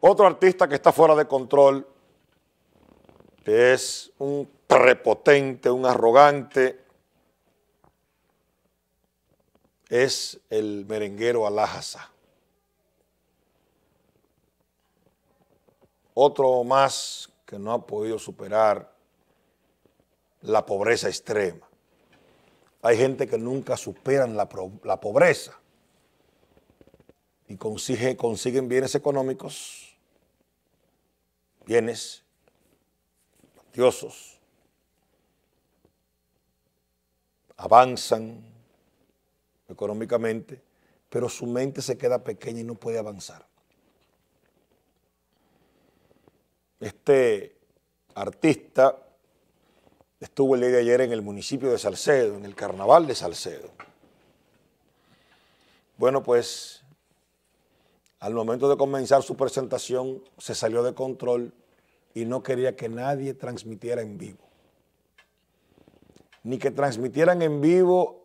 Otro artista que está fuera de control, que es un prepotente, un arrogante, es el merenguero Alajaza. Otro más que no ha podido superar la pobreza extrema. Hay gente que nunca superan la pobreza y consiguen bienes económicos, bienes valiosos, avanzan económicamente, pero su mente se queda pequeña y no puede avanzar. Este artista estuvo el día de ayer en el municipio de Salcedo, en el carnaval de Salcedo. Bueno, pues al momento de comenzar su presentación se salió de control y no quería que nadie transmitiera en vivo. Ni que transmitieran en vivo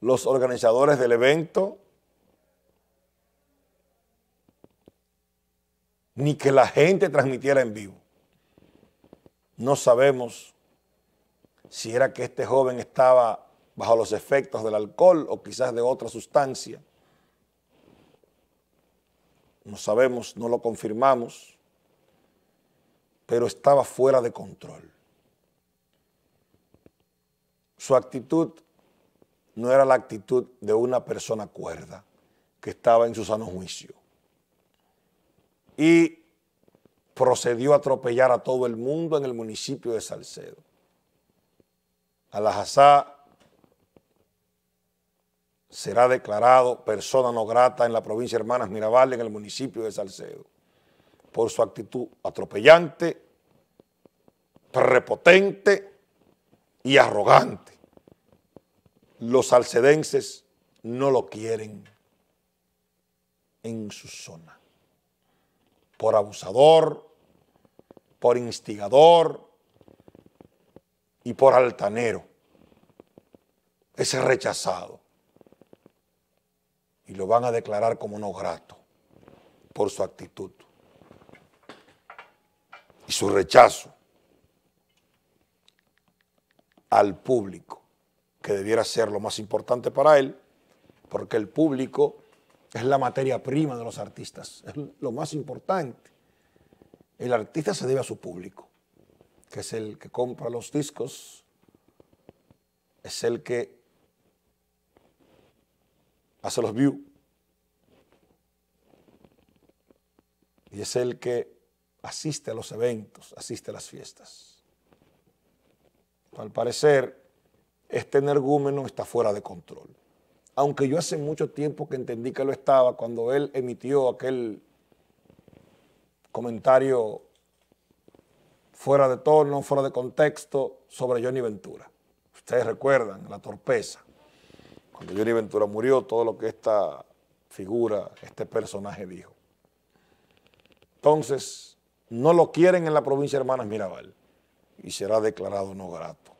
los organizadores del evento, ni que la gente transmitiera en vivo. No sabemos si era que este joven estaba bajo los efectos del alcohol o quizás de otra sustancia no sabemos, no lo confirmamos, pero estaba fuera de control. Su actitud no era la actitud de una persona cuerda que estaba en su sano juicio. Y procedió a atropellar a todo el mundo en el municipio de Salcedo. Hazá, será declarado persona no grata en la provincia de Hermanas Mirabal, en el municipio de Salcedo, por su actitud atropellante, repotente y arrogante. Los salcedenses no lo quieren en su zona. Por abusador, por instigador y por altanero. Es rechazado y lo van a declarar como no grato por su actitud y su rechazo al público, que debiera ser lo más importante para él, porque el público es la materia prima de los artistas, es lo más importante. El artista se debe a su público, que es el que compra los discos, es el que hace los views. Y es el que asiste a los eventos, asiste a las fiestas. Al parecer, este energúmeno está fuera de control. Aunque yo hace mucho tiempo que entendí que lo estaba cuando él emitió aquel comentario fuera de tono, fuera de contexto sobre Johnny Ventura. Ustedes recuerdan la torpeza. Cuando Ventura murió, todo lo que esta figura, este personaje dijo. Entonces, no lo quieren en la provincia de Hermanas Mirabal y será declarado no grato.